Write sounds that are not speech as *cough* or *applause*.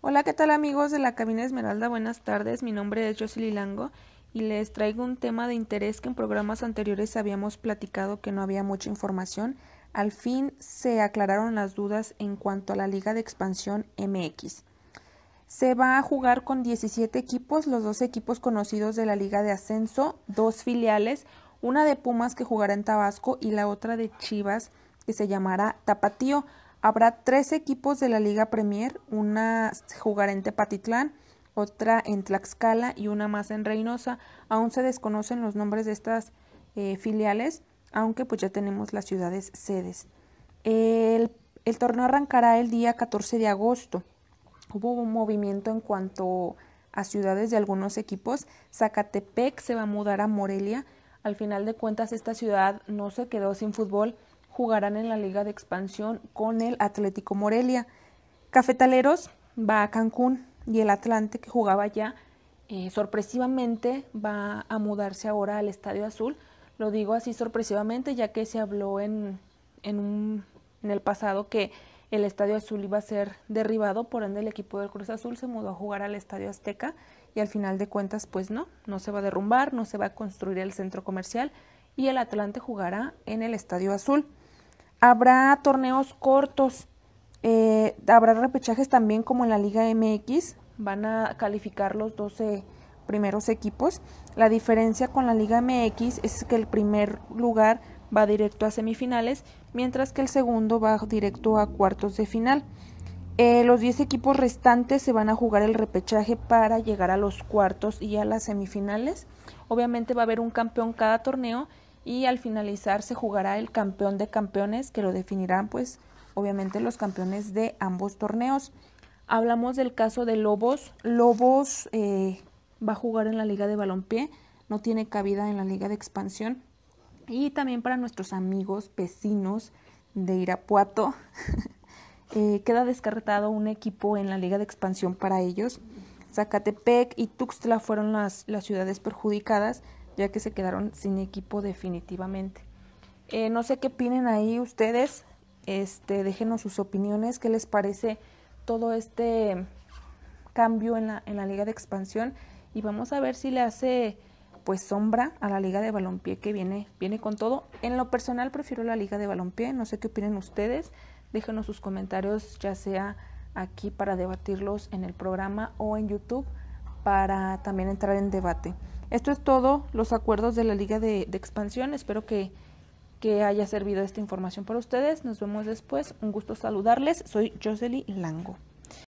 Hola, ¿qué tal amigos de la Cabina Esmeralda? Buenas tardes, mi nombre es Jocelyn Lango y les traigo un tema de interés que en programas anteriores habíamos platicado que no había mucha información. Al fin se aclararon las dudas en cuanto a la Liga de Expansión MX. Se va a jugar con 17 equipos, los dos equipos conocidos de la Liga de Ascenso, dos filiales, una de Pumas que jugará en Tabasco y la otra de Chivas que se llamará Tapatío. Habrá tres equipos de la Liga Premier, una jugará en Tepatitlán, otra en Tlaxcala y una más en Reynosa. Aún se desconocen los nombres de estas eh, filiales, aunque pues ya tenemos las ciudades sedes. El, el, torneo arrancará el día 14 de agosto. Hubo un movimiento en cuanto a ciudades de algunos equipos. Zacatepec se va a mudar a Morelia. Al final de cuentas esta ciudad no se quedó sin fútbol jugarán en la Liga de Expansión con el Atlético Morelia. Cafetaleros va a Cancún y el Atlante que jugaba ya eh, sorpresivamente va a mudarse ahora al Estadio Azul. Lo digo así sorpresivamente ya que se habló en, en el pasado que el Estadio Azul iba a ser derribado, por ende el equipo del Cruz Azul se mudó a jugar al Estadio Azteca y al final de cuentas pues no, no se va a derrumbar, no se va a construir el centro comercial y el Atlante jugará en el Estadio Azul. Habrá torneos cortos, eh, habrá repechajes también como en la Liga MX, van a calificar los 12 primeros equipos. La diferencia con la Liga MX es que el primer lugar va directo a semifinales, mientras que el segundo va directo a cuartos de final. Eh, los 10 equipos restantes se van a jugar el repechaje para llegar a los cuartos y a las semifinales. Obviamente va a haber un campeón cada torneo y al finalizar se jugará el campeón de campeones que lo definirán pues obviamente los campeones de ambos torneos. Hablamos del caso de Lobos. Lobos eh, va a jugar en la liga de balompié, no tiene cabida en la liga de expansión. Y también para nuestros amigos vecinos de Irapuato, *laughs* eh, queda descartado un equipo en la liga de expansión para ellos. Zacatepec y Tuxtla fueron las, las ciudades perjudicadas, ya que se quedaron sin equipo definitivamente. Eh, no sé qué opinen ahí ustedes, este, déjenos sus opiniones, qué les parece todo este cambio en la, liga de expansión y vamos a ver si le hace pues sombra a la liga de balompié que viene, viene con todo. En lo personal prefiero la liga de balompié, no sé qué opinen ustedes, déjenos sus comentarios ya sea aquí para debatirlos en el programa o en YouTube para también entrar en debate. Esto es todo los acuerdos de la Liga de, Expansión. Espero que, haya servido esta información para ustedes. Nos vemos después. Un gusto saludarles. Soy Jocely Lango.